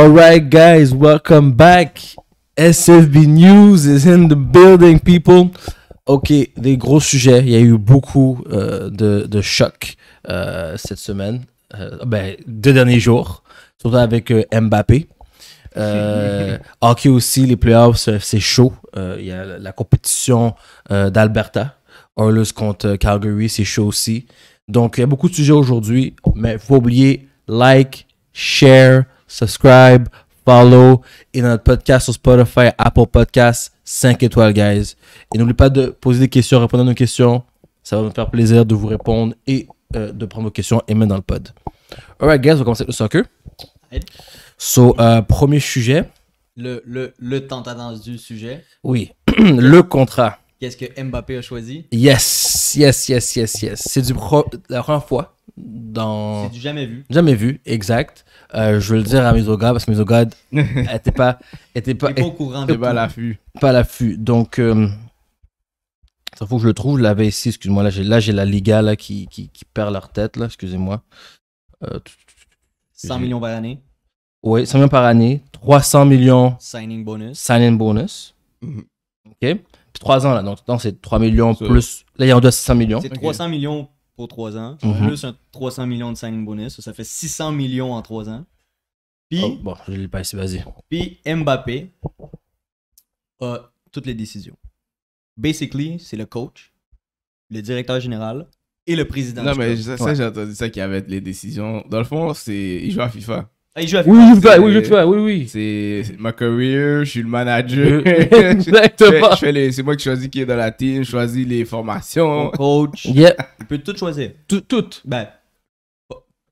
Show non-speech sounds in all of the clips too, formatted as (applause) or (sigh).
Alright, guys, welcome back. SFB News is in the building, people. Ok, des gros sujets. Il y a eu beaucoup euh, de, de chocs euh, cette semaine, euh, ben, deux derniers jours, surtout avec Mbappé. (laughs) hockey aussi, les playoffs, c'est chaud. il y a la compétition d'Alberta. Oilers contre Calgary, c'est chaud aussi. Donc, il y a beaucoup de sujets aujourd'hui, mais il faut oublier like, share, subscribe, follow et notre podcast sur Spotify, Apple Podcasts, 5 étoiles, guys. Et n'oubliez pas de poser des questions, répondre à nos questions. Ça va nous faire plaisir de vous répondre et euh, de prendre vos questions et mettre dans le pod. Alright, guys, on va commencer avec le soccer. So, euh, premier sujet. Le, le, le du sujet. Oui, (clears throat) le contrat qu'est-ce que Mbappé a choisi. Yes, yes, yes, yes, yes. C'est du la première fois dans. C'est du jamais vu. Jamais vu, exact. Euh, je veux le dire à Misogad parce que Misogad n'était pas, (laughs) était pas, était, pas au courant, de pas à l'affût. Pas à l'affût. Donc, il euh, faut que je le trouve. Je l'avais ici, excuse-moi. Là, j'ai, là, j'ai la Liga là, qui, qui, qui, perd leur tête, là, excusez-moi. 100 euh, millions par année. Oui, 100 millions par année. 300 millions. Signing bonus. Signing bonus. Mm-hmm. OK. 3 ans, là. Donc, c'est 3 millions plus. Là, il y en a 600 millions. C'est 300 millions pour 3 ans, mhm. plus 300 millions de 5 bonus. Ça fait 600 millions en 3 ans. Puis. Oh, bon, je l'ai pas ici, vas-y. Mbappé a toutes les décisions. Basically, c'est le coach, le directeur général et le président. Non, mais ça, j'ai entendu ça qui avait les décisions. Dans le fond, c'est. Il joue à FIFA. Ah, il joue oui, oui, je oui, oui, oui. C'est ma career, je suis le manager. (laughs) Exactement. C'est moi qui choisis qui est dans la team, je choisis les formations. coach. (laughs) Il peut tout choisir. Tout. tout. Ben,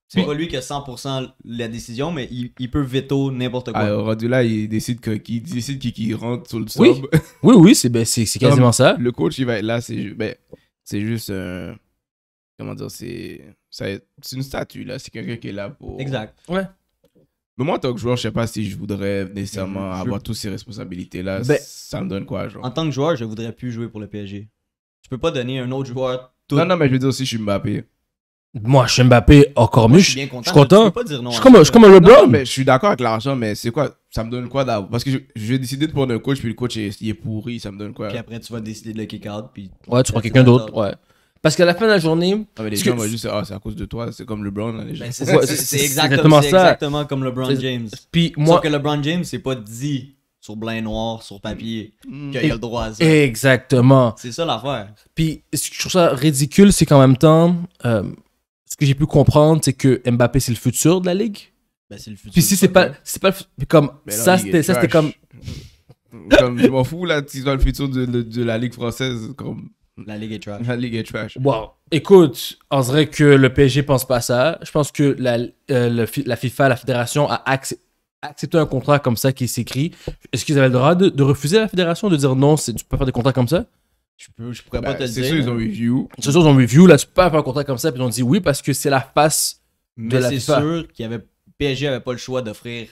c'est pas lui qui a 100% la décision, mais il, peut veto n'importe quoi. Alors, rendu là, il décide qu'il décide qui rentre sur le sub. Oui, (laughs) oui, oui c'est ben, quasiment ça. Le coach, il va être là, c'est ben, juste. un... comment dire, c'est une statue, là. C'est quelqu'un qui est là pour. Exact. Ouais. Mais moi, en tant que joueur, je sais pas si je voudrais nécessairement mhm. avoir toutes ces responsabilités-là. Ben, ça me donne quoi, genre En tant que joueur, je voudrais plus jouer pour le PSG. Je peux pas donner un autre joueur. Non, non, mais je veux dire aussi, je suis Mbappé. Moi, je suis Mbappé encore mieux. Je suis content. Je suis Pas dire non, je suis comme, un mais je suis d'accord avec l'argent, mais c'est quoi Ça me donne quoi d'avoir Parce que je vais décidé de prendre un coach, puis le coach il est pourri, ça me donne quoi Puis après, tu vas décider de le kick out, puis. Ouais, tu prends quelqu'un d'autre. Ouais. Parce qu'à la fin de la journée. Ah, les gens vont juste, ah, c'est à cause de toi, c'est comme LeBron, les gens. Ben, c'est, exactement, exactement comme LeBron James. Puis moi. Sauf que LeBron James, c'est pas dit sur blanc noir, sur papier, mm. qu'il a le droit à ça. Exactement. C'est ça l'affaire. Puis ce que je trouve ça ridicule, c'est qu'en même temps, euh, ce que j'ai pu comprendre, c'est que Mbappé, c'est le futur de la ligue. Ben, c'est le futur. Puis si c'est pas, c'est pas comme. ça, c'était, comme. (laughs) comme je m'en fous, là, tu vois le futur de, de la ligue française. Comme. La Ligue est trash. La Ligue est trash. Wow. Écoute, on dirait que le PSG pense pas à ça. Je pense que la, euh, la FIFA, la fédération, a accepté un contrat comme ça qui s'écrit, est-ce qu'ils avaient le droit de, refuser à la fédération de dire non, tu peux pas faire des contrats comme ça Je peux, je pourrais pas ben, te dire. C'est sûr, ils ont review. C'est sûr, ils ont review. Là, tu peux pas faire un contrat comme ça. Puis ils ont dit oui parce que c'est la face de la FIFA. c'est sûr que y avait PSG n'avait pas le choix d'offrir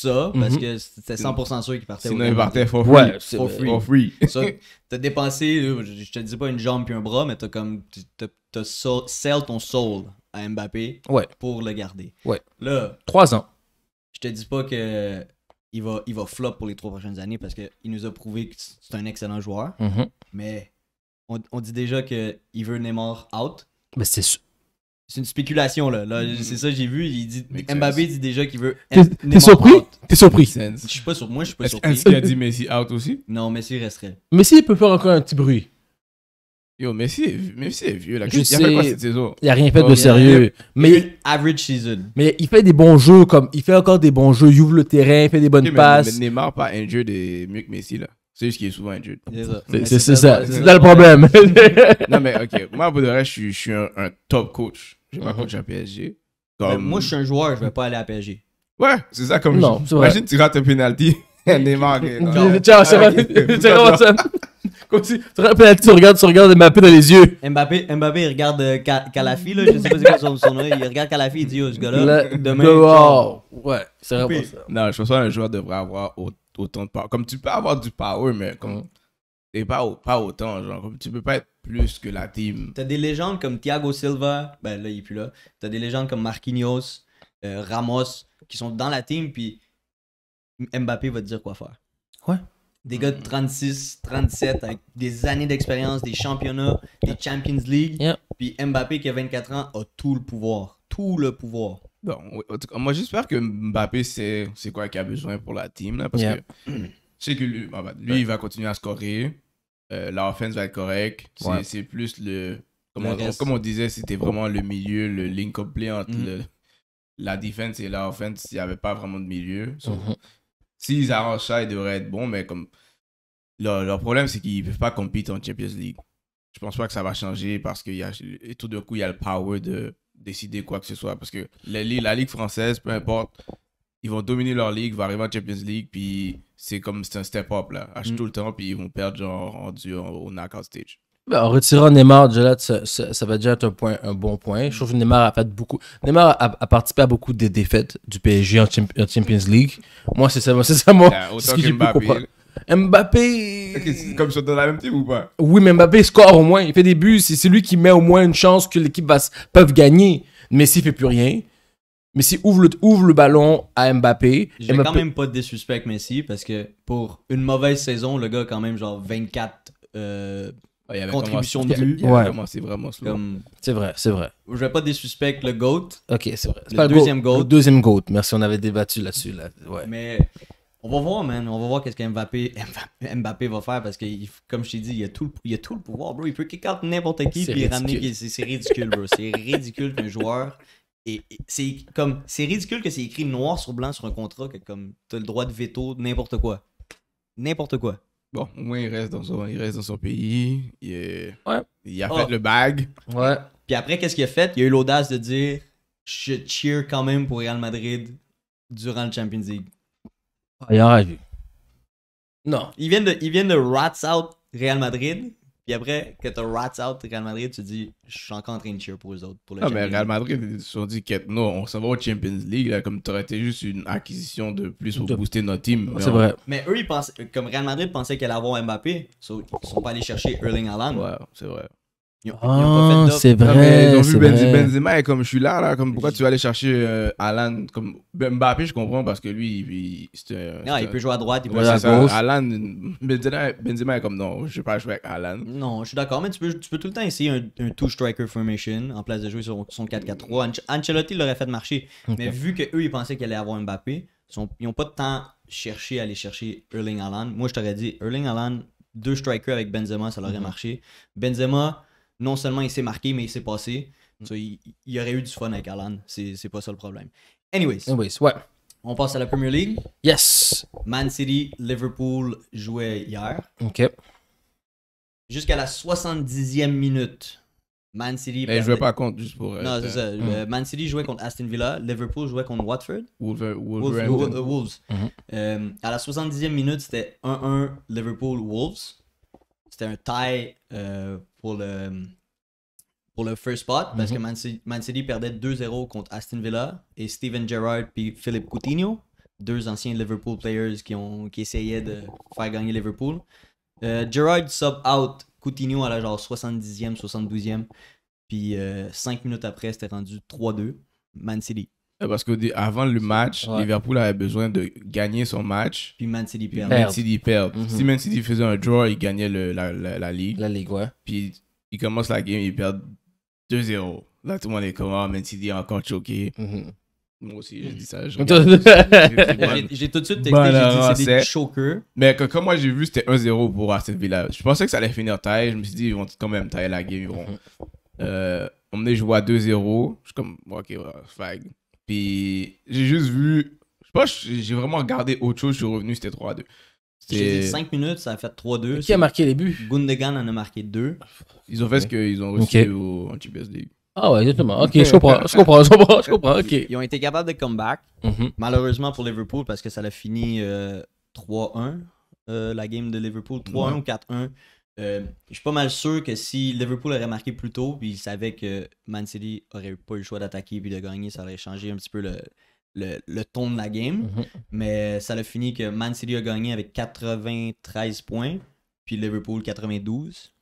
ça parce mhm. que c'était 100% sûr qu'il partait. Sinon, il partait for free. Ouais, for free. (laughs) t'as dépensé, je te dis pas une jambe puis un bras, mais t'as comme. T'as sell ton soul à Mbappé pour le garder. Ouais. Là. Trois ans. Je te dis pas que. Il va, il va flop pour les trois prochaines années parce qu'il nous a prouvé que c'est un excellent joueur. Mhm. Mais on, on, dit déjà qu'il veut Neymar out. Mais c'est sûr c'est une spéculation, là. Mm. C'est ça, j'ai vu. Il dit, Mbappé dit déjà qu'il veut. T'es surpris T'es surpris Je suis pas sur, Moi, je suis pas surpris. Est-ce qu'il a dit Messi out aussi Non, Messi resterait. Messi, peut faire encore un petit bruit. Yo, Messi, Messi est vieux. Là. il sais, a fait cette saison Il a rien fait de sérieux. Mais, average season. Mais il fait des bons jeux. comme Il fait encore des bons jeux. Il ouvre le terrain, il fait des bonnes passes. Mais, Neymar, pas un jeu de mieux que Messi, là. C'est juste qu'il est souvent injured. C'est ça. C'est ça le problème. non, mais ok. Moi, pour le reste je suis un top coach. J'ai ma mhm. coach à PSG. Ben, moi, je suis un joueur, je vais pas aller à PSG. Ouais, c'est ça comme non, je... Imagine, tu rates un penalty. Neymar. Ciao, Robinson. Tu penalty tu regardes, tu regardes Mbappé dans les yeux. Mbappé, Mbappé il regarde euh, Kalafi, Calafi, là, je sais pas c'est quoi son, son nom, il regarde Calafi, il dit, oh, ce gars-là, demain. Oh, ouais, c'est vrai pas ça. Non, je pense pas un joueur devrait avoir autant de power. Comme tu peux avoir du power, mais comme mhm. Et pas, pas autant, genre, tu peux pas être plus que la team. T'as des légendes comme Thiago Silva, ben là, il est plus là. T'as des légendes comme Marquinhos, euh, Ramos, qui sont dans la team, puis Mbappé va te dire quoi faire. Ouais. Des gars de 36, 37, avec des années d'expérience, des championnats, des Champions League. Puis Mbappé, qui a 24 ans, a tout le pouvoir. Tout le pouvoir. Bon, en tout cas, moi, j'espère que Mbappé, c'est quoi qu'il a besoin pour la team, là, parce que je que lui, ben, lui il va continuer à scorer. Euh, la offense va être correcte. C'est plus le. Comme, on, on, disait, c'était vraiment le milieu, le link up entre mhm. le, la défense et la offense. Il n'y avait pas vraiment de milieu. Mhm. S'ils arrangent ça, ils devraient être bons, mais comme. Leur, leur problème, c'est qu'ils ne peuvent pas compter en Champions League. Je pense pas que ça va changer parce que et tout d'un coup, il y a le power de décider quoi que ce soit. Parce que la Ligue française, peu importe, ils vont dominer leur ligue, vont arriver en Champions League, puis c'est comme c'est un step-up, là. H mm. tout le temps, puis ils vont perdre, genre, rendu au knockout stage. Ben, en retirant Neymar, déjà, ça, ça, ça, va déjà être un, point, un bon point. Je trouve que Neymar a, beaucoup, Neymar a, participé à beaucoup des défaites du PSG en, Champions League. Moi, c'est ça, moi. Yeah, ce Mbappé. Okay, comme sur dans la même team ou pas Oui, mais Mbappé score au moins. Il fait des buts. C'est lui qui met au moins une chance que l'équipe peut gagner. Messi fait plus rien, Messi ouvre le, ouvre le ballon à Mbappé. J'ai quand même pas de désuspect Messi parce que pour une mauvaise saison, le gars quand même genre 24 euh, contributions de but. Ouais. C'est vraiment C'est vrai, c'est vrai. Je vais pas désuspect le GOAT. Ok, c'est vrai. Le deuxième goat. deuxième GOAT, merci, on avait débattu là-dessus. Mais on va voir, man. On va voir qu'est-ce que Mbappé, va faire parce que, comme je t'ai dit, il a, tout le, tout le pouvoir, bro. Il peut kick out n'importe qui et ramener. C'est ridicule, bro. C'est ridicule qu'un joueur et, c'est comme c'est ridicule que c'est écrit noir sur blanc sur un contrat que comme t'as le droit de veto n'importe quoi. N'importe quoi. Bon, au moins il reste dans son, pays. Il, a ah. fait le bag. Ouais. Puis après, qu'est-ce qu'il a fait? Il a eu l'audace de dire Je cheer quand même pour Real Madrid durant le Champions League. Ah, il a vu. Non. Il vient de, viennent de rats out Real Madrid et après, que t'as rats out Real Madrid, tu dis, je suis encore en train de cheer pour les autres. Pour le ah, mais Real Madrid, ils se sont dit que non, on s'en va au Champions League, Comme comme aurais été juste une acquisition de plus pour booster notre team. C'est vrai. Mais eux, ils pensent comme Real Madrid pensait qu'elle allait avoir Mbappé, ils sont pas allés chercher Erling Haaland. Ouais, c'est vrai oh, c'est vrai. Ils ont vu ben- Benzema, et comme je suis là, comme pourquoi tu vas aller chercher euh, Alan comme ben- Mbappé, je comprends parce que lui, il, peut jouer à droite, il peut jouer à gauche. Alan, Benzema, est comme non, je vais pas jouer avec Alan. Non, je suis d'accord, mais tu peux, tu peux tout le temps essayer un, un two striker formation en place de jouer sur son 4-4-3. Ancelotti l'aurait fait marcher, mais vu qu'eux, ils pensaient qu'il allait avoir Mbappé, ils n'ont pas de temps cherché à aller chercher Erling Haaland. Moi, je t'aurais dit Erling Haaland, deux strikers avec Benzema, ça leur aurait mhm. marché. Benzema non seulement il s'est marqué, mais il s'est passé. Mm. il, y aurait eu du fun avec Alan. C'est pas ça le problème. Anyways. Anyways, ouais. On passe à la Premier League. Yes. Man City, Liverpool jouait hier. OK. Jusqu'à la 70e minute. Man City. Mais ne jouait pas contre, juste pour. Euh, non, c'est euh, euh, mm. Man City jouait contre Aston Villa. Liverpool jouait contre Watford. Wolves. Mm-hmm. à la 70e minute, c'était 1-1 Liverpool-Wolves. C'était un tie pour le, pour le first spot parce mhm. que Man City, perdait 2-0 contre Aston Villa et Steven Gerrard puis Philippe Coutinho, deux anciens Liverpool players qui, ont, qui essayaient de faire gagner Liverpool. Euh, Gerrard sub out Coutinho à la genre 70e, 72e. Puis 5 euh, minutes après, c'était rendu 3-2 Man City. Euh, parce qu'avant le match, Liverpool avait besoin de gagner son match. Puis Man City perd. City perd. Mhm. Si Man City faisait un draw, il gagnait la, ligue. La ligue, ouais. Puis il commence la game, il perd 2-0. Là, tout le monde est comme, oh, Man City est encore choqué. Mhm. Moi aussi, j'ai dit ça. (laughs) j'ai tout de suite texté, j'ai dit c'est des Mais comme moi, j'ai vu, c'était 1-0 pour Aston Villa. Je pensais que ça allait finir taille. Je me suis dit, ils vont quand même tailler la game. Ils vont. on est joué à 2-0. Je suis comme, ok, fag. Puis j'ai juste vu. Je sais pas, j'ai vraiment regardé autre chose, je suis revenu, c'était 3-2. J'ai dit 5 minutes, ça a fait 3-2. Qui a marqué les buts Gundogan en a marqué 2. Ils ont fait ce qu'ils ont reçu au anti League. Ah ouais, exactement. Ok, je comprends, je comprends, je comprends, Ils ont été capables de comeback. Mhm. Malheureusement pour Liverpool, parce que ça l'a fini 3-1, euh, euh, la game de Liverpool, 3-1 ou 4-1. Euh, je suis pas mal sûr que si Liverpool aurait marqué plus tôt, puis il savait que Man City aurait pas eu le choix d'attaquer puis de gagner, ça aurait changé un petit peu le, ton de la game. Mhm. Mais ça a fini que Man City a gagné avec 93 points, puis Liverpool 92.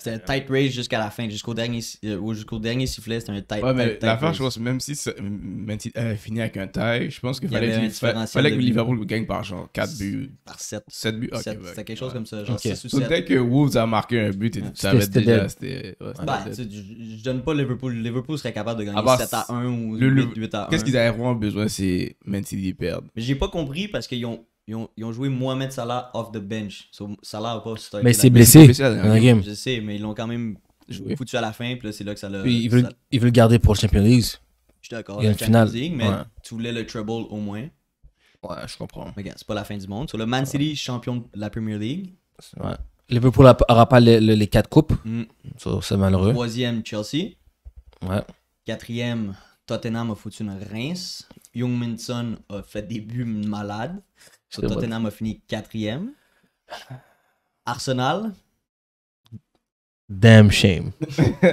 C'était un tight race jusqu'à la fin, euh, jusqu'au dernier, sifflet, c'était un tight, ouais, mais la fin, je pense, même si c'est même euh, fini avec un tie, je pense qu'il fallait, que, fallait que Liverpool gagne par genre 4 buts. Par 7. 7 buts, ok. C'était quelque chose comme ça, genre okay. 6 ou 7. Dès que Wolves a marqué un but, tu savais déjà. C'était, bah, je donne pas Liverpool. Liverpool serait capable de gagner 7 à 1 ou 8, à 1. Qu'est-ce qu'ils avaient vraiment besoin, c'est Man City Mais J'ai pas compris parce qu'ils ont ils ont, joué Mohamed Salah off the bench. So, Salah a pas Mais c'est blessé dans la hein. game. Je sais, mais ils l'ont quand même foutu à la fin. Puis c'est là que ça l'a. Ils veulent le garder pour le Champions League. Je suis d'accord. Il y a une finale. mais tu voulais le treble au moins. Ouais, je comprends. Mais c'est pas la fin du monde. So, le Man City, champion de la Premier League. Ouais. Liverpool n'aura pas les, les, quatre coupes. Mm. c'est malheureux. Troisième, Chelsea. Ouais. Quatrième, Tottenham a foutu une rince. Young Minson a fait des buts malades. So, Tottenham a fini quatrième. Arsenal. Damn shame.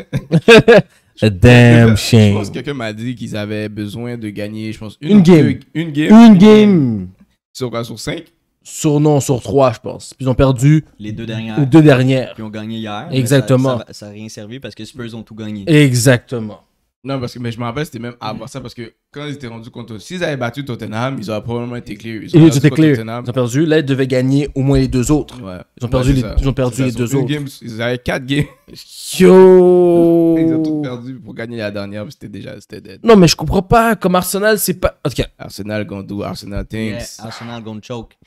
(laughs) (laughs) damn shame. Je pense que quelqu'un m'a dit qu'ils avaient besoin de gagner, je pense, une, game. une game. une game. Sur quoi Sur 5 Sur non, sur 3, je pense. Puis ils ont perdu. Les deux dernières. Les deux dernières. Puis ils ont gagné hier. Exactement. Ça n'a rien servi parce que Spurs ont tout gagné. Exactement. Non, parce que mais je me rappelle, c'était même avant ça, parce que quand ils étaient rendus compte, s'ils avaient battu Tottenham, ils auraient probablement été clairs. Ils, ils étaient clairs, Ils ont perdu. Là, ils devaient gagner au moins les deux autres. Ils ont perdu, les, ils ont perdu les deux autres. ils avaient quatre games. Yo! (laughs) Ils ont tout perdu pour gagner la dernière, c'était déjà c'était dead. Non, mais je comprends pas. Comme Arsenal, c'est pas. Arsenal gonna do Arsenal things. Arsenal gonna choke.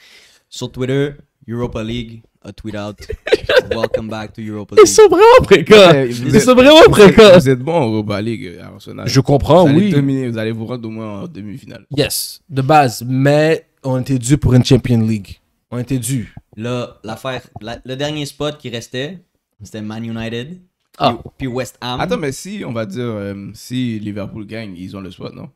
Sur Twitter, Europa League, tweet out. (laughs) Welcome back to Europa League. Ils sont vraiment précoces. Ils sont vraiment précoces. Vous êtes bon en Europa League, euh, Arsenal. Je comprends, vous allez oui. vous allez vous rendre au moins en demi-finale. Yes, de base. Mais on était dû pour une Champions League. On était dû. Là, l'affaire, le dernier spot qui restait, c'était Man United. Ah. Puis, West Ham. Attends, mais si, on va dire, euh, si Liverpool gagne, ils ont le spot, non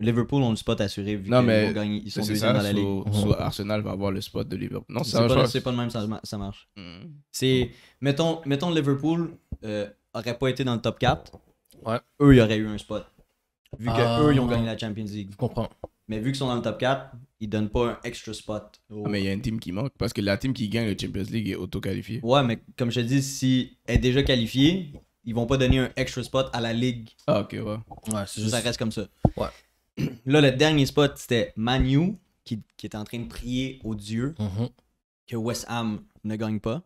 Liverpool ont le spot assuré vu qu'ils mais ils, ils sont dans la ligue. Soit Arsenal va avoir le spot de Liverpool. Non, c'est pas, c'est pas le même, ça, marche. Hmm. C'est, mettons, mettons Liverpool euh, aurait pas été dans le top 4. Ouais. Eux, ils auraient eu un spot. Vu qu'eux, ah. ils ont gagné la Champions League. Je comprends. Mais vu qu'ils sont dans le top 4, ils donnent pas un extra spot. Ah, mais il y a une team qui manque parce que la team qui gagne la Champions League est auto-qualifiée. Ouais, mais comme je te dis, si elle est déjà qualifiée, ils vont pas donner un extra spot à la ligue. Ah, ok, ouais. Ouais, juste... Ça reste comme ça. Ouais là, le dernier spot, c'était Manu qui, qui était en train de prier au Dieu mhm. que West Ham ne gagne pas.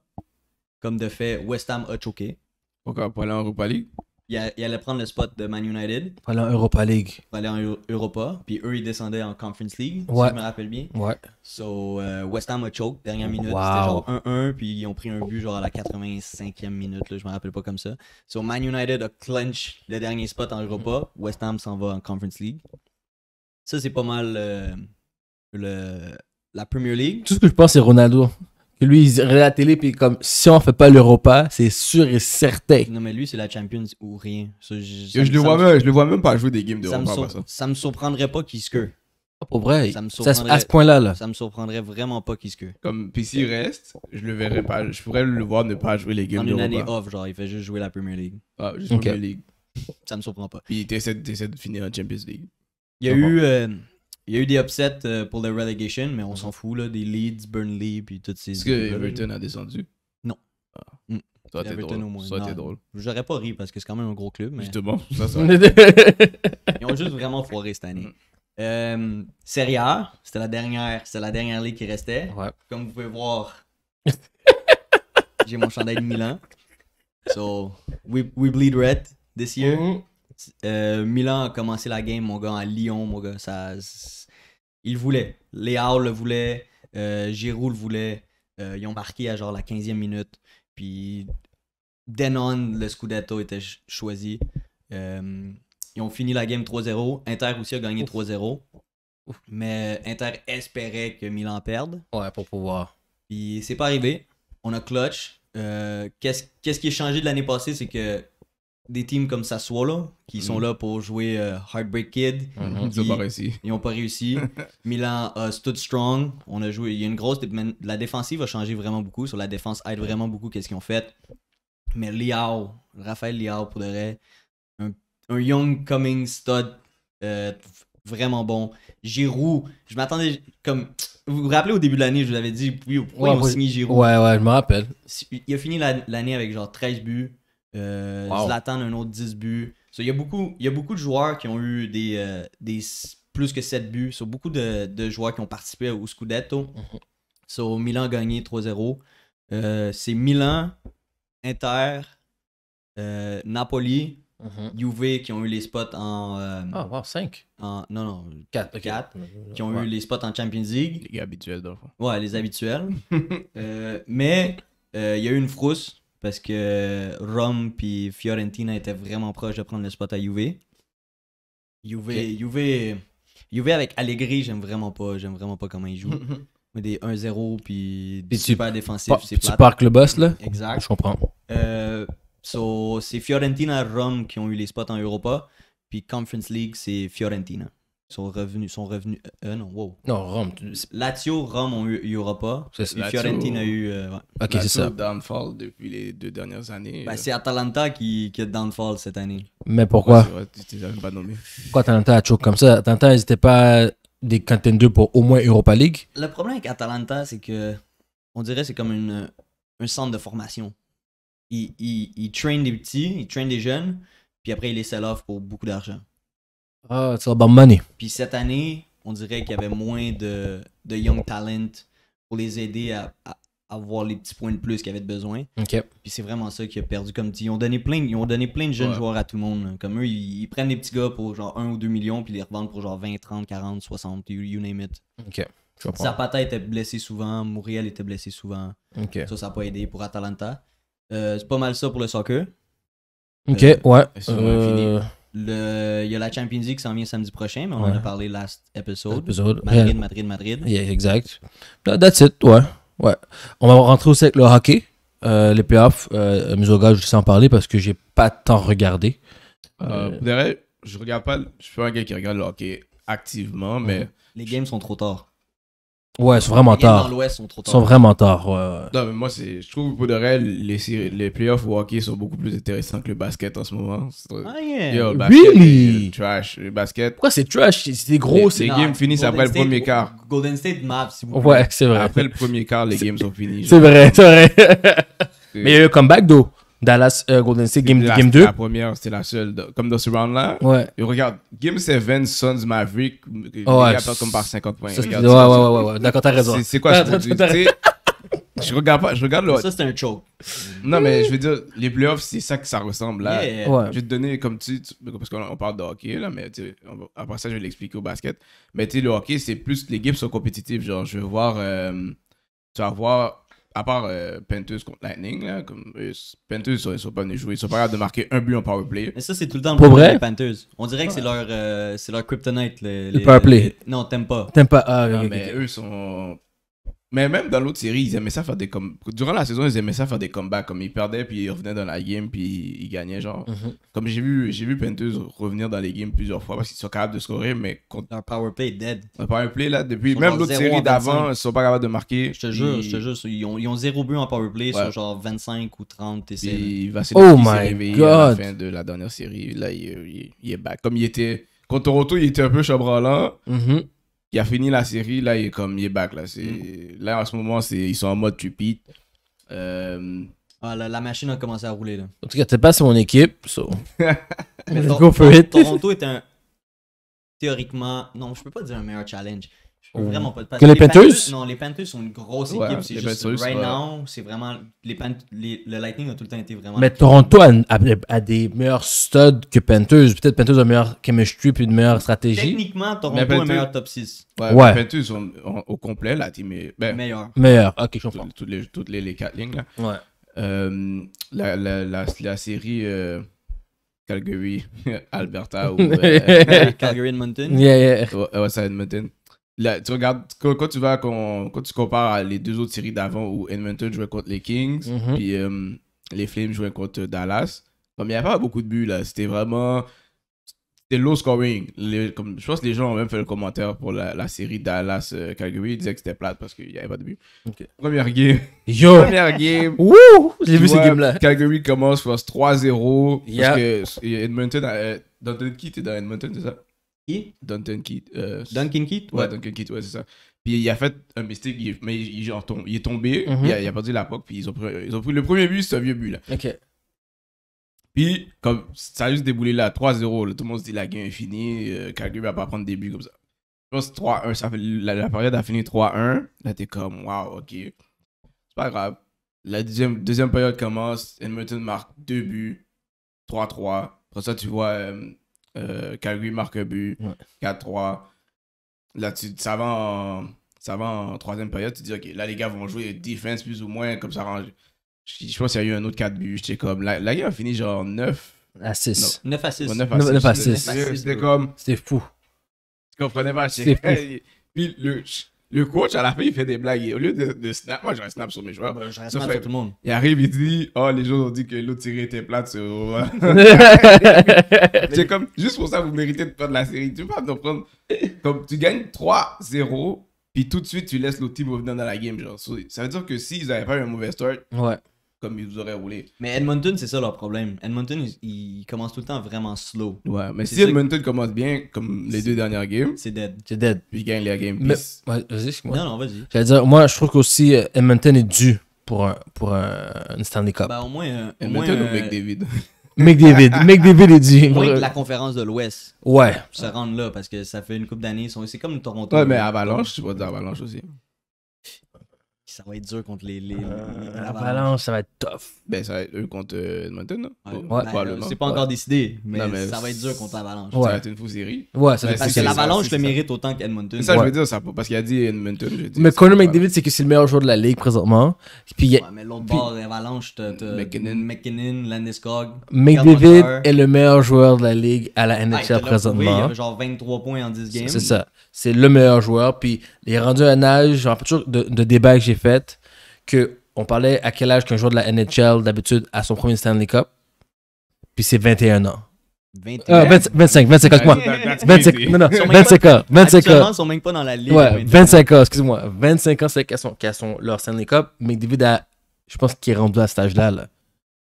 Comme de fait, West Ham a choqué. Pourquoi pas aller en Europa League? Il, allait prendre le spot de Man United. Pour aller en Europa League. Pour aller en Europa. Puis eux, ils descendaient en Conference League, si je me rappelle bien. Ouais. So, euh, West Ham a choqué. dernière minute. C'était genre 1-1, puis ils ont pris un but genre à la 85e minute, Je je me rappelle pas comme ça. So, Man United a clench le dernier spot en Europa. West Ham s'en va en Conference League. Ça, c'est pas mal euh, le, la Premier League. Tout ce que je pense, c'est Ronaldo. Que lui, il est à la télé, puis comme si on fait pas l'Europa, c'est sûr et certain. Non, mais lui, c'est la Champions ou rien. je, ne le vois même, je le vois même pas jouer des games de ça me, ça. me surprendrait pas qu'il se queue. Ah, pour vrai, ça à ce point-là, là. ça me surprendrait vraiment pas qu'il se queue. Comme, puis s'il reste, je le verrais pas, je pourrais le voir ne pas jouer les games. En une année off, genre, il fait juste jouer la Premier League. Ah, juste okay. Premier League. Ça me surprend pas. Puis il essaie de finir en Champions League. Il y a, ah eu, euh, il y a eu des upsets euh, pour le relegation, mais on ah s'en fout, là, des Leeds, Burnley, puis toutes ces. Est-ce que Everton a descendu Non. Ah. Ça a été drôle. Ça a été drôle. J'aurais pas ri parce que c'est quand même un gros club. Mais... Justement, (laughs) Ils ont juste vraiment foiré cette année. Mm. Euh, Serie A, c'était la dernière, la dernière ligue qui restait. Ouais. Comme vous pouvez voir, j'ai mon chandail de Milan. So, we, we bleed red this year. Mm. Euh, Milan a commencé la game, mon gars, à Lyon, mon gars. Ça, il voulait. Les le voulait euh, Giroud le voulait. Euh, ils ont marqué à genre la 15e minute. Puis Denon, le Scudetto était choisi. ils ont fini la game 3-0. Inter aussi a gagné 3-0. Mais Inter espérait que Milan perde. Ouais, pour pouvoir. Puis c'est pas arrivé. On a clutch. Qu'est-ce qui est changé de l'année passée, c'est que des teams comme Sassuolo, qui sont mm. là pour jouer euh, Heartbreak Kid. Mm-hmm. ils, pas réussi. ils n'ont pas réussi. (laughs) Milan a stood strong. On a joué. Il y a une grosse. La défensive a changé vraiment beaucoup. Sur la défense aide vraiment beaucoup qu'est-ce qu'ils ont fait. Mais Liao, Raphaël Liao, pour de un, young coming stud euh, vraiment bon. Giroud, je m'attendais comme. Vous vous rappelez au début de l'année, je vous avais dit, oui, pourquoi ils ont Giroud Ouais, ouais, je me rappelle. Il a fini l'année avec genre 13 buts. Euh, wow. Zlatan a un autre 10 buts. il, y a beaucoup, il y a beaucoup de joueurs qui ont eu des, euh, plus que 7 buts. So, beaucoup de, joueurs qui ont participé au Scudetto. Mhm. So, Milan a gagné 3-0. Euh, c'est Milan, Inter, euh, Napoli, mhm. Juve qui ont eu les spots en. Ah, 5. non, non, 4. 4 mhm, Qui ont eu les spots en Champions League. Les habituels, Ouais, les habituels. (laughs) mais il y a eu une frousse parce que Rome puis Fiorentina étaient vraiment proches de prendre le spot à Juve. Juve, avec Allegri, j'aime vraiment pas, j'aime vraiment pas comment il joue. (laughs) des 1-0 puis des super défensifs. c'est Tu parques le boss là Exact. Je comprends. Euh, so, c'est Fiorentina et Rome qui ont eu les spots en Europa, puis Conference League c'est Fiorentina son revenu, son revenu, euh, euh non, wow. Non, Rome. Lazio, Rome ont eu Europa. Fiorentina a eu. Euh, ok, c'est ça. downfall depuis les deux dernières années. Ben, euh. c'est Atalanta qui, qui est downfall cette année. Mais pourquoi Pourquoi, pas nommé. pourquoi Atalanta a choqué comme ça Atalanta n'était pas des contenders pour au moins Europa League Le problème avec Atalanta, c'est que. On dirait c'est comme une, un centre de formation. Ils, ils, des petits, ils traînent des jeunes, puis après ils les sell off pour beaucoup d'argent. Ah, c'est money. Puis cette année, on dirait qu'il y avait moins de, de young talent pour les aider à, avoir les petits points de plus qu'ils avaient besoin. Ok. Puis c'est vraiment ça qui a perdu. Comme ils ont donné plein, ils ont donné plein de jeunes joueurs à tout le monde. Comme eux, ils, prennent les petits gars pour genre 1 ou 2 millions, puis les revendent pour genre 20, 30, 40, 60, you, name it. Ok. Zapata était blessé souvent, Muriel était blessé souvent. Ça, ça n'a pas aidé pour Atalanta. Euh, c'est pas mal ça pour le soccer. Ok, euh, ouais. Le... Il y a la Champions League qui s'en vient samedi prochain, mais on en a parlé last episode. Madrid, Madrid, Madrid, Yeah, exact. That's it, ouais. ouais. On va rentrer aussi avec le hockey, euh, les playoffs. Euh, gars, je sais en parler parce que j'ai pas tant regardé. Euh, euh je regarde pas. Je suis pas un gars qui regarde le hockey activement, mais. Les games sont trop tard. Ouais, ils sont vraiment tard. sont trop tard. Ils sont vraiment tard, Non, mais moi, je trouve que pour de vrai, les, les playoffs au hockey sont beaucoup plus intéressants que le basket en ce moment. Ah, yeah. Yo, basket, Really? trash. Le basket, Pourquoi c'est trash C'est- gros, c'est. les games finissent après le premier quart. Golden State Maps, si vous voulez. Ouais, c'est vrai. Après le premier quart, les games sont finis. C'est vrai, c'est vrai. Mais il y a le comeback, though. Dallas euh, Golden State game, 2. La première, c'était la seule. comme dans ce round-là. Ouais. Et regarde, Game 7, Suns Maverick, ouais, les gars comme par 50 points. regarde, ouais, ouais, ouais, D'accord, t'as raison. C'est quoi ce je regarde pas, je regarde le... Ça, c'est un choke. Non, mais je veux dire, les playoffs, c'est ça que ça ressemble là. Je vais te donner, comme tu, parce qu'on parle de hockey là, mais après ça, je vais l'expliquer au basket. Mais tu sais, le hockey, c'est plus, les games sont compétitifs. Genre, je veux voir, euh, tu vas voir à part euh, Panthers contre Lightning, là, comme, euh, Panthers, ils sont pas venus jouer. Ils sont pas capables de marquer un but en power play. Mais ça, c'est tout le temps le problème des Panthers. On dirait que c'est leur, euh, leur kryptonite. le power play. Non, t'aimes pas. T'aimes pas. Ah, non, mais eux sont mais même dans l'autre série, ils aimaient ça faire des comme durant la saison, ils aimaient ça faire des comebacks. comme ils perdaient puis ils revenaient dans la game puis ils gagnaient genre. Mhm. Comme j'ai vu j'ai vu Penteuse revenir dans les games plusieurs fois parce qu'ils sont capables de scorer mais contre power play dead. Un power play là depuis même l'autre série d'avant, ils sont pas capables de marquer. Je te jure, je te jure, ils ont, ils ont zéro but en power play ouais. sur genre 25 ou 30 essais. Il va oh my God. à la fin de la dernière série, là il, il, est back comme il était contre Toronto, il était un peu chabrolant. Mm il a fini la série, là, il est comme, il est back, là. C'est, mm. Là, en ce moment, c'est, ils sont en mode tupide. Euh, ah, la, machine a commencé à rouler, là. En tout cas, t'es pas sur mon équipe, so... (laughs) Mais go for Toronto est un... Théoriquement... Non, je peux pas dire un meilleur challenge. Vraiment pas. Que les, Panthers? Non, les Panthers sont une grosse équipe. c'est juste right now, c'est vraiment. Les, le Lightning a tout le temps été vraiment. Mais Toronto a, des meilleurs studs que Panthers. Peut-être Panthers a une meilleure chemistry puis une meilleure stratégie. Techniquement, Toronto est un meilleur top 6. Ouais. ouais. Panthers au complet, la team est. Meilleure. Ben, meilleure, ah, Ok, je comprends. Toutes, les, toutes les, lignes, là. Ouais. Euh, la, la, la, série. Euh, Calgary, (laughs) Alberta ou (laughs) (laughs) Calgary Calgary Edmonton. Yeah, yeah. Ouais, ouais, ça Edmonton. Là, tu regardes, quand, tu vas, quand, tu compares les deux autres séries d'avant où Edmonton jouait contre les Kings, mhm. puis euh, les Flames jouaient contre euh, Dallas, comme il n'y avait pas beaucoup de buts, là, c'était vraiment. C'était low scoring. comme, je pense que les gens ont même fait le commentaire pour la, série Dallas-Calgary, euh, ils disaient que c'était plate parce qu'il n'y avait pas de buts Première game. Première game. J'ai vu ces games-là. Calgary commence 3-0. Parce que Edmonton, D'Anthony qui dans Edmonton, c'est ça? Qui Duncan Keith, euh, Duncan Keat Ouais, Duncan Keith, ouais, c'est ça. Puis il a fait un mistake, mais il, est tombé, mhm. il, a, il, a, perdu la POC, puis ils ont, pris, le premier but, c'est un vieux but là. Ok. Puis, comme ça a juste déboulé là, 3-0, tout le monde se dit la game est finie, euh, Calgary va pas prendre des buts comme ça. Je pense 3-1, la, période a fini 3-1, là t'es comme, waouh, ok. C'est pas grave. La deuxième, deuxième période commence, Edmonton marque deux buts, 3-3. Après ça, tu vois. Euh, euh, Calgary marque un but. 4-3. Là, tu, ça, va en, ça va en troisième période. Tu dis, OK, là, les gars vont jouer defense plus ou moins comme ça. Range. Je, pense qu'il y a eu un autre 4 buts. J'étais comme. la la guerre a fini genre 9. À 6. 9 à 6. 9 à 6. C'était comme. C'était fou. Tu comprenais pas. Puis le, le coach, à la fin, il fait des blagues. au lieu de, snap, moi, j'aurais snap sur mes joueurs. snap sur tout le monde. Il arrive, il dit Oh, les gens ont dit que l'autre série était plate. Sur... (laughs) (laughs) c'est comme, juste pour ça, vous méritez de perdre la série. Tu peux pas prendre. Comme tu gagnes 3-0, puis tout de suite, tu laisses l'autre team revenir dans la game. Genre. Ça veut dire que s'ils n'avaient pas eu un mauvais start, ouais comme ils auraient voulu. Mais Edmonton, c'est ça leur problème. Edmonton, ils, commence commencent tout le temps vraiment slow. Ouais, mais si Edmonton commence bien, comme les deux dernières games, c'est dead. C'est dead. Puis ils gagnent la game. Mais... vas-y, moi. Non, non, vas-y. J'allais dire, moi, je trouve qu'aussi euh, Edmonton est dû pour, un, pour une Stanley Cup. Bah, au moins. Edmonton ou euh, McDavid (laughs) McDavid. McDavid est dit. Moins que la conférence de l'Ouest. Ouais. Se rendre là parce que ça fait une coupe d'années. Sont... C'est comme Toronto. Ouais, mais Avalanche, tu vas dire Avalanche aussi ça va être dur contre les. les, ah. ça va être tough. Ben, ça va être eux contre euh, Edmonton, non? Ouais, C'est pas encore décidé, mais, ça va être dur contre l'Avalanche. Ouais. Ça va être une fausse série. Ouais, Parce que l'Avalanche le mérite autant qu'Edmonton. Ça, je veux dire, ça, parce qu'il a dit Edmonton. mais Connor McDavid, c'est que c'est le meilleur joueur de la ligue présentement. Puis, a... mais l'autre bord, avalanche McKinnon, Landis Landeskog. McDavid est le meilleur joueur de la ligue à la NHL présentement. il a genre 23 points en 10 games. C'est ça c'est le meilleur joueur. Puis il est rendu à un âge, je me toujours de, de débat que j'ai fait, qu'on parlait à quel âge qu'un joueur de la NHL d'habitude a son premier Stanley Cup. Puis c'est 21 ans. 21? 25, 25 ans, moi 25, non, 25 ans. 25 ans. sont même pas dans la ligue. Ouais, 25 ans, excuse-moi. 25 ans, c'est qu'ils sont, leur Stanley Cup. Mais David, a, je pense qu'il est rendu à cet âge-là. Là.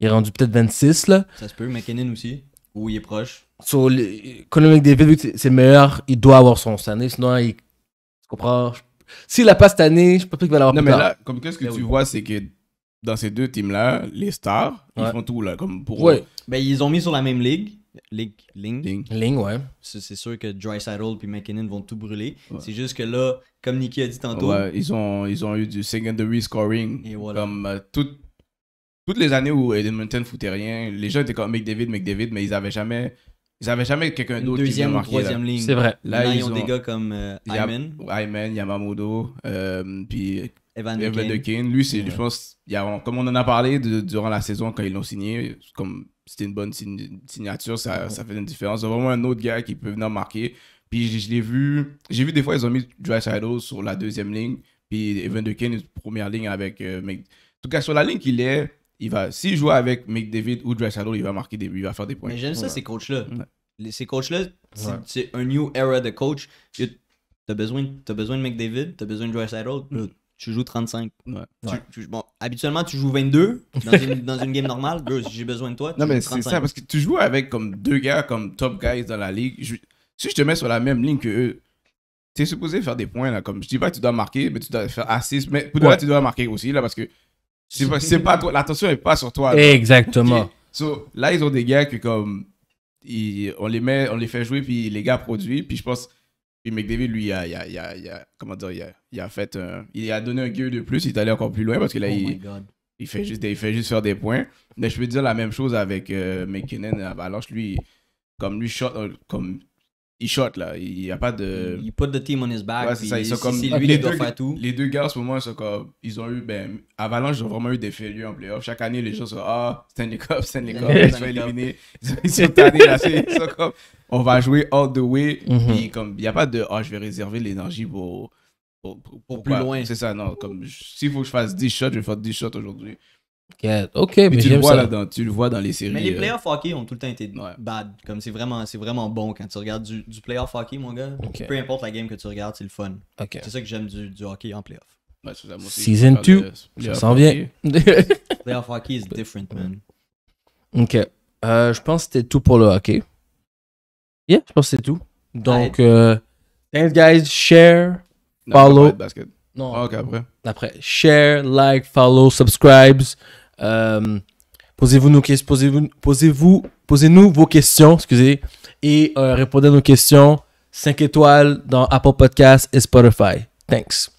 Il est rendu peut-être 26. Là. Ça se peut, McKinnon aussi. Ou il est proche. So, Conor McDavid, vu que c'est meilleur, il doit avoir son cette année. Sinon, il. Tu comprends? S'il l'a pas cette année, je sais pas qu'il va l'avoir. Non, plus mais tard. là, comme qu'est-ce que eh tu vois, c'est que dans ces deux teams-là, les stars, ils font tout, là, comme pour. Ouais. Ben, ils ont mis sur la même ligue. Ligue, Ligue, Ling, ouais. C'est sûr que Dry Saddle puis McKinnon vont tout brûler. C'est juste que là, comme Nicky a dit tantôt. Ouais, ils ont, ils ont eu du secondary scoring. Comme euh, toutes les années où Edmonton foutait rien, les gens étaient comme McDavid, McDavid, mais ils n'avaient jamais ils n'avaient jamais quelqu'un d'autre qui Deuxième ou troisième ligne. C'est vrai. Là, ils, ont des gars comme euh, Ayman. Ayman, Yamamoto, euh, puis Evan, Evan Lui, je pense, comme on en a parlé durant la saison quand ils l'ont signé, comme c'était une bonne signature, ça, fait ça fait une différence. C'est vraiment un autre gars qui peut venir marquer. Puis je, l'ai vu, j'ai vu des fois, ils ont mis Dry Shadow sur la deuxième ligne, puis Evan De Kane, première ligne avec. Euh, en tout cas, sur la ligne qu'il est, il va, s'il joue avec McDavid ou dress il va marquer des il va faire des points. Mais j'aime ça, ces coachs-là. Ces coachs-là, c'est un new era de coach. T'as besoin, as besoin de McDavid, t'as besoin de Drey mm. tu joues 35. habituellement, tu joues 22 (laughs) dans une, game normale. j'ai besoin de toi, tu Non, mais c'est ça, parce que tu joues avec comme deux gars comme top guys dans la ligue. si je te mets sur la même ligne que eux, t'es supposé faire des points là. Comme je dis pas que tu dois marquer, mais tu dois faire assist. Mais pour tu dois marquer aussi là parce que c'est L'attention est pas sur toi. Exactement. là, ils ont des gars que comme on les met, on les fait jouer, puis les gars produisent. Puis je pense, puis McDavid, lui, il a, fait, il a donné un gueux de plus. Il est allé encore plus loin parce que là, oh il, fait juste, il fait juste faire des points. Mais je peux dire la même chose avec euh, McKinnon à Lui, comme lui shot, euh, comme il shot là. Il n'y a pas de. Il put the team on his back. c'est ça. Ils sont comme. Lui les, deux, faire tout. les deux gars en ce moment, ils sont comme. Ils ont eu. Ben, Avalanche, ils ont vraiment eu des failures en playoff. Chaque année, les gens sont. Ah, oh, Stanley Cup, Stanley Cup, ils sont éliminés. Ils sont tannés là. Ils sont comme. On va jouer all the way. Mm comme. Il n'y a pas de. Ah, je vais réserver l'énergie pour. Pour, plus loin. C'est ça, non. Comme. S'il faut que je fasse 10 shots, je vais faire 10 shots aujourd'hui. Ok, mais, tu le vois dans les séries. Mais les euh, playoffs hockey ont tout le temps été bad. Comme c'est vraiment, vraiment bon quand tu regardes du, du playoff hockey, mon gars. Peu importe la game que tu regardes, c'est le fun. C'est ça que j'aime du, du, hockey en playoff. Season 2, ça s'en vient. (laughs) (laughs) playoff hockey is different, man. Ok. Euh, je pense que c'était tout pour le hockey. Yeah, je pense que c'est tout. Donc, euh, thanks guys, share, follow. Ah, après. Après, share, like, follow, subscribes. Euh, posez-vous nos questions, posez-vous, posez-vous, posez-nous vos questions, excusez, et euh, répondez à nos questions. 5 étoiles dans Apple Podcasts et Spotify. Thanks.